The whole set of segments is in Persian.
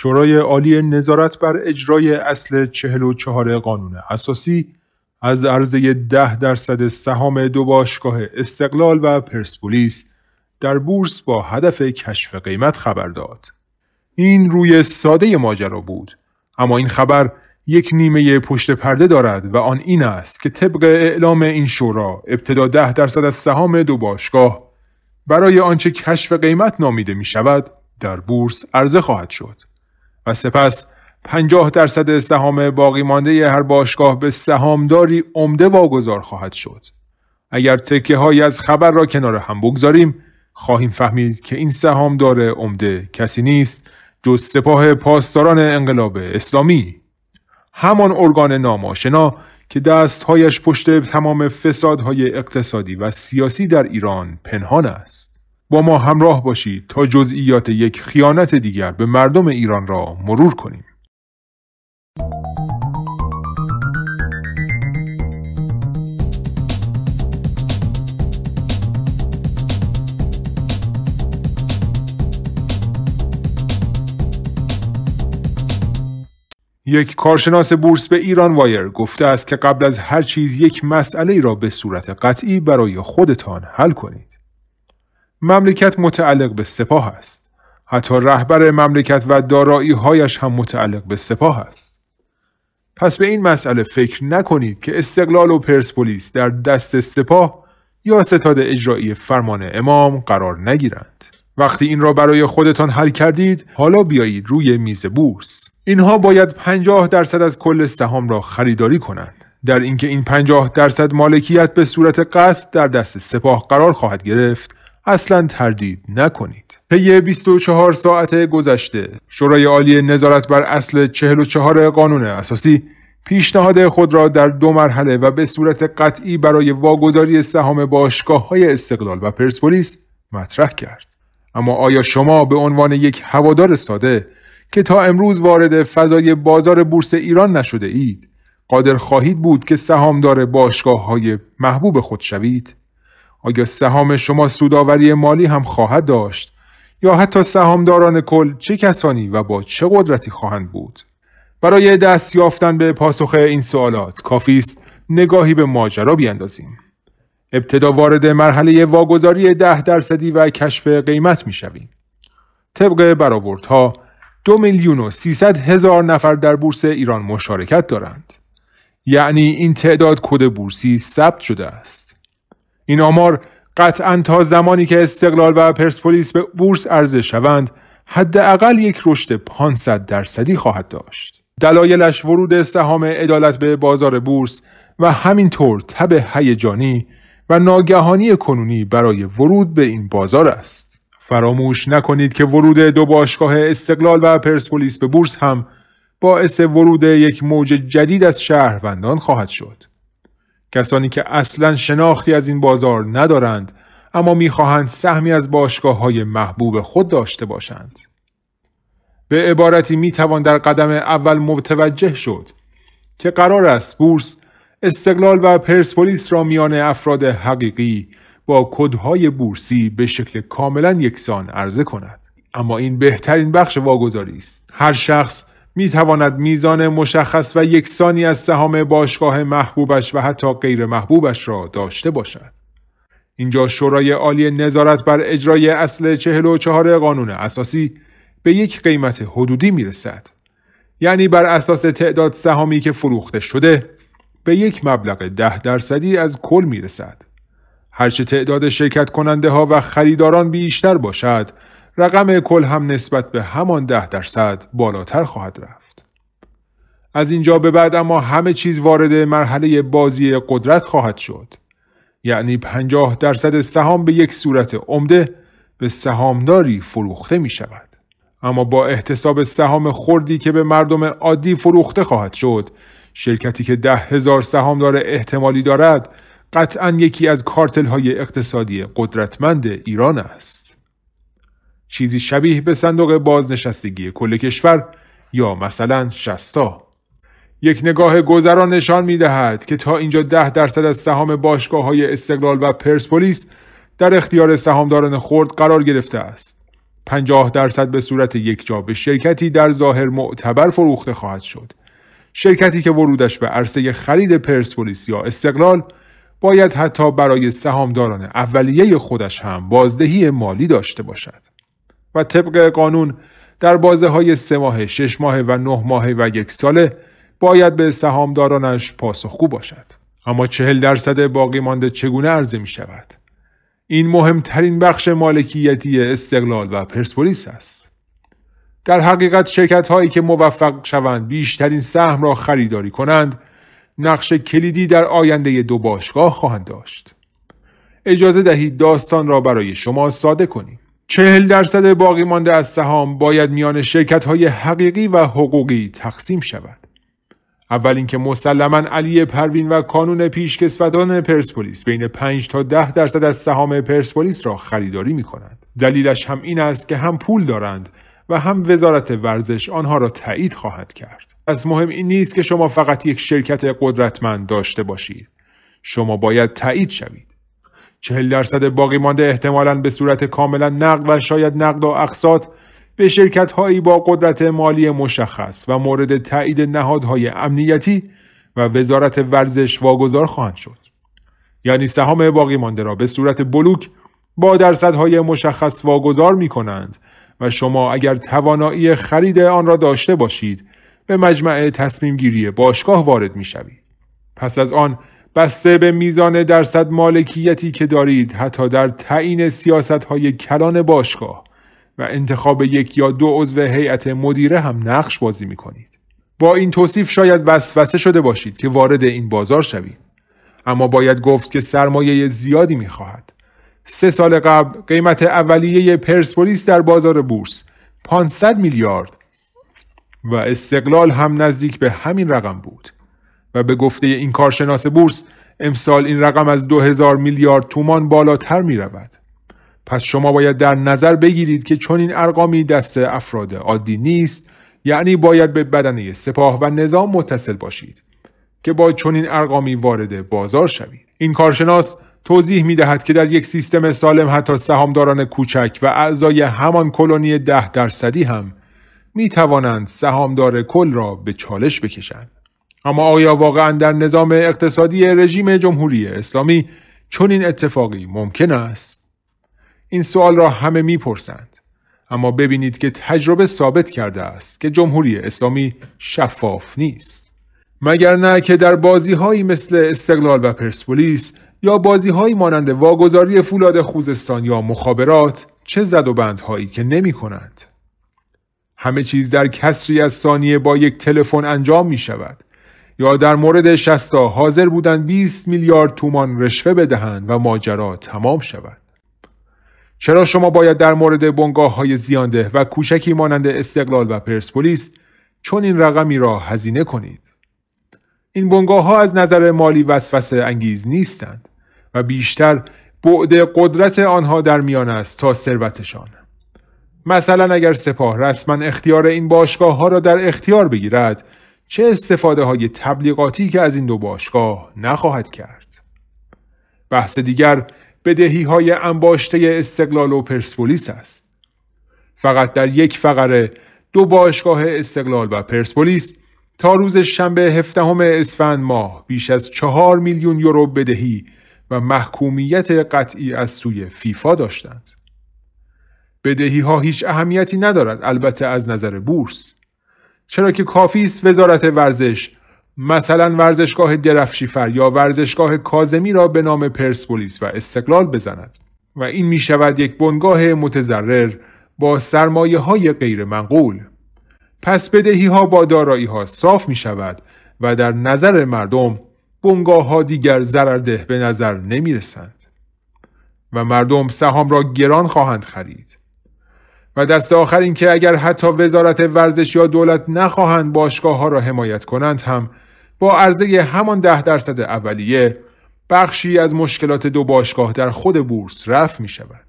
شورای عالی نظارت بر اجرای اصل 44 قانون اساسی از عرضه 10 درصد سهام دو باشگاه استقلال و پرسپولیس در بورس با هدف کشف قیمت خبر داد. این روی ساده ماجرا بود اما این خبر یک نیمه پشت پرده دارد و آن این است که طبق اعلام این شورا ابتدا 10 درصد از سهام دو باشگاه برای آنچه کشف قیمت نامیده می شود در بورس عرضه خواهد شد. و سپس 50 درصد سهام باقی مانده هر باشگاه به سهامداری عمده واگذار خواهد شد. اگر تکه های از خبر را کنار هم بگذاریم خواهیم فهمید که این سهامدار عمده کسی نیست جز سپاه پاسداران انقلاب اسلامی همان ارگان ناماشنا که دستهایش پشت تمام فسادهای اقتصادی و سیاسی در ایران پنهان است با ما همراه باشید تا جزئیات یک خیانت دیگر به مردم ایران را مرور کنیم. یک کارشناس بورس به ایران وایر گفته است که قبل از هر چیز یک مسئله را به صورت قطعی برای خودتان حل کنید. مملکت متعلق به سپاه است. حتی رهبر مملکت و دارایی هایش هم متعلق به سپاه است. پس به این مسئله فکر نکنید که استقلال و پرسپولیس در دست سپاه یا ستاد اجرایی فرمان امام قرار نگیرند. وقتی این را برای خودتان حل کردید حالا بیایید روی میز بورس اینها باید 50 درصد از کل سهام را خریداری کنند در اینکه این 50 درصد مالکیت به صورت قطع در دست سپاه قرار خواهد گرفت اصلا تردید نکنید. طی 24 ساعت گذشته شورای عالی نظارت بر اصل 44 قانون اساسی پیشنهاد خود را در دو مرحله و به صورت قطعی برای واگذاری سهام باشگاه های استقلال و پرسپولیس مطرح کرد. اما آیا شما به عنوان یک هوادار ساده که تا امروز وارد فضای بازار بورس ایران نشده اید قادر خواهید بود که سهامدار باشگاه های محبوب خود شوید؟ آیا سهام شما سوداوری مالی هم خواهد داشت یا حتی سهامداران کل چه کسانی و با چه قدرتی خواهند بود برای دست یافتن به پاسخ این سوالات کافی است نگاهی به ماجرا بیاندازیم ابتدا وارد مرحله واگذاری ده درصدی و کشف قیمت می شویم. طبق برآوردها دو میلیون و سیصد هزار نفر در بورس ایران مشارکت دارند. یعنی این تعداد کد بورسی ثبت شده است. این آمار قطعا تا زمانی که استقلال و پرسپولیس به بورس ارزش شوند حداقل یک رشد 500 درصدی خواهد داشت دلایلش ورود سهام عدالت به بازار بورس و همینطور تب هیجانی و ناگهانی کنونی برای ورود به این بازار است فراموش نکنید که ورود دو باشگاه استقلال و پرسپولیس به بورس هم باعث ورود یک موج جدید از شهروندان خواهد شد کسانی که اصلا شناختی از این بازار ندارند اما میخواهند سهمی از باشگاه های محبوب خود داشته باشند. به عبارتی توان در قدم اول متوجه شد که قرار است بورس استقلال و پرسپولیس را میان افراد حقیقی با کدهای بورسی به شکل کاملا یکسان عرضه کند اما این بهترین بخش واگذاری است هر شخص می تواند میزان مشخص و یکسانی از سهام باشگاه محبوبش و حتی غیر محبوبش را داشته باشد. اینجا شورای عالی نظارت بر اجرای اصل 44 قانون اساسی به یک قیمت حدودی می رسد. یعنی بر اساس تعداد سهامی که فروخته شده به یک مبلغ ده درصدی از کل می رسد. هرچه تعداد شرکت کننده ها و خریداران بیشتر باشد رقم کل هم نسبت به همان ده درصد بالاتر خواهد رفت. از اینجا به بعد اما همه چیز وارد مرحله بازی قدرت خواهد شد. یعنی پنجاه درصد سهام به یک صورت عمده به سهامداری فروخته می شود. اما با احتساب سهام خوردی که به مردم عادی فروخته خواهد شد شرکتی که ده هزار سهامدار احتمالی دارد قطعا یکی از کارتل های اقتصادی قدرتمند ایران است. چیزی شبیه به صندوق بازنشستگی کل کشور یا مثلا شستا یک نگاه گذران نشان می دهد که تا اینجا ده درصد از سهام باشگاه های استقلال و پرسپولیس در اختیار سهامداران خرد قرار گرفته است. 50 درصد به صورت یکجا به شرکتی در ظاهر معتبر فروخته خواهد شد. شرکتی که ورودش به عرصه خرید پرسپولیس یا استقلال باید حتی برای سهامداران اولیه خودش هم بازدهی مالی داشته باشد. و طبق قانون در بازه های سه ماه، شش ماه و نه ماه و یک ساله باید به سهامدارانش پاسخگو باشد. اما چهل درصد باقی مانده چگونه عرضه می شود؟ این مهمترین بخش مالکیتی استقلال و پرسپولیس است. در حقیقت شرکت هایی که موفق شوند بیشترین سهم را خریداری کنند نقش کلیدی در آینده دو باشگاه خواهند داشت. اجازه دهید داستان را برای شما ساده کنیم. چهل درصد باقی مانده از سهام باید میان شرکت های حقیقی و حقوقی تقسیم شود. اول اینکه مسلما علی پروین و کانون پیشکسوتان پرسپولیس بین 5 تا 10 درصد از سهام پرسپولیس را خریداری می کنند. دلیلش هم این است که هم پول دارند و هم وزارت ورزش آنها را تایید خواهد کرد. از مهم این نیست که شما فقط یک شرکت قدرتمند داشته باشید. شما باید تایید شوید. چهل درصد باقی مانده احتمالا به صورت کاملا نقد و شاید نقد و اقساط به شرکت هایی با قدرت مالی مشخص و مورد تایید نهادهای امنیتی و وزارت ورزش واگذار خواهند شد یعنی سهام باقی مانده را به صورت بلوک با درصدهای مشخص واگذار می کنند و شما اگر توانایی خرید آن را داشته باشید به مجمع تصمیم گیری باشگاه وارد می شوید. پس از آن بسته به میزان درصد مالکیتی که دارید حتی در تعیین سیاست های کلان باشگاه و انتخاب یک یا دو عضو هیئت مدیره هم نقش بازی می کنید. با این توصیف شاید وسوسه شده باشید که وارد این بازار شوید. اما باید گفت که سرمایه زیادی می خواهد. سه سال قبل قیمت اولیه پرسپولیس در بازار بورس 500 میلیارد و استقلال هم نزدیک به همین رقم بود. و به گفته این کارشناس بورس امسال این رقم از 2000 میلیارد تومان بالاتر می رود. پس شما باید در نظر بگیرید که چون این ارقامی دست افراد عادی نیست یعنی باید به بدنه سپاه و نظام متصل باشید که با این ارقامی وارد بازار شوید این کارشناس توضیح می دهد که در یک سیستم سالم حتی سهامداران کوچک و اعضای همان کلونی ده درصدی هم می توانند سهامدار کل را به چالش بکشند اما آیا واقعا در نظام اقتصادی رژیم جمهوری اسلامی چون این اتفاقی ممکن است؟ این سوال را همه میپرسند اما ببینید که تجربه ثابت کرده است که جمهوری اسلامی شفاف نیست مگر نه که در بازی هایی مثل استقلال و پرسپولیس یا بازی هایی مانند واگذاری فولاد خوزستان یا مخابرات چه زد و هایی که نمی کنند همه چیز در کسری از ثانیه با یک تلفن انجام می شود یا در مورد شستا حاضر بودن 20 میلیارد تومان رشوه بدهند و ماجرا تمام شود چرا شما باید در مورد بنگاه های زیانده و کوچکی مانند استقلال و پرسپولیس چون این رقمی را هزینه کنید این بنگاه ها از نظر مالی وسوسه انگیز نیستند و بیشتر بعد قدرت آنها در میان است تا ثروتشان مثلا اگر سپاه رسما اختیار این باشگاه ها را در اختیار بگیرد چه استفاده های تبلیغاتی که از این دو باشگاه نخواهد کرد. بحث دیگر بدهی های انباشته استقلال و پرسپولیس است. فقط در یک فقره دو باشگاه استقلال و پرسپولیس تا روز شنبه همه اسفند ماه بیش از چهار میلیون یورو بدهی و محکومیت قطعی از سوی فیفا داشتند. بدهی ها هیچ اهمیتی ندارد البته از نظر بورس چرا که کافی است وزارت ورزش مثلا ورزشگاه درفشیفر یا ورزشگاه کازمی را به نام پرسپولیس و استقلال بزند و این می شود یک بنگاه متضرر با سرمایه های غیر منقول پس بدهی ها با دارایی ها صاف می شود و در نظر مردم بنگاه ها دیگر ضررده به نظر نمی رسند و مردم سهام را گران خواهند خرید و دست آخر اینکه اگر حتی وزارت ورزش یا دولت نخواهند باشگاه ها را حمایت کنند هم با عرضه همان ده درصد اولیه بخشی از مشکلات دو باشگاه در خود بورس رفت می شود.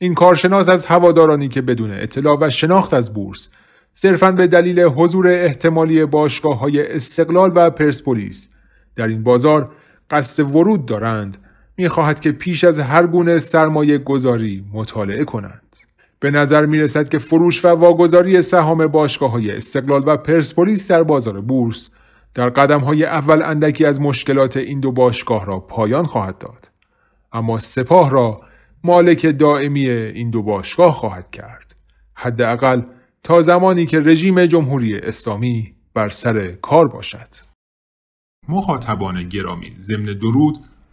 این کارشناس از هوادارانی که بدون اطلاع و شناخت از بورس صرفا به دلیل حضور احتمالی باشگاه های استقلال و پرسپولیس در این بازار قصد ورود دارند میخواهد که پیش از هر گونه سرمایه گذاری مطالعه کنند. به نظر می رسد که فروش و واگذاری سهام باشگاه های استقلال و پرسپولیس در بازار بورس در قدم های اول اندکی از مشکلات این دو باشگاه را پایان خواهد داد اما سپاه را مالک دائمی این دو باشگاه خواهد کرد حداقل تا زمانی که رژیم جمهوری اسلامی بر سر کار باشد مخاطبان گرامی ضمن درود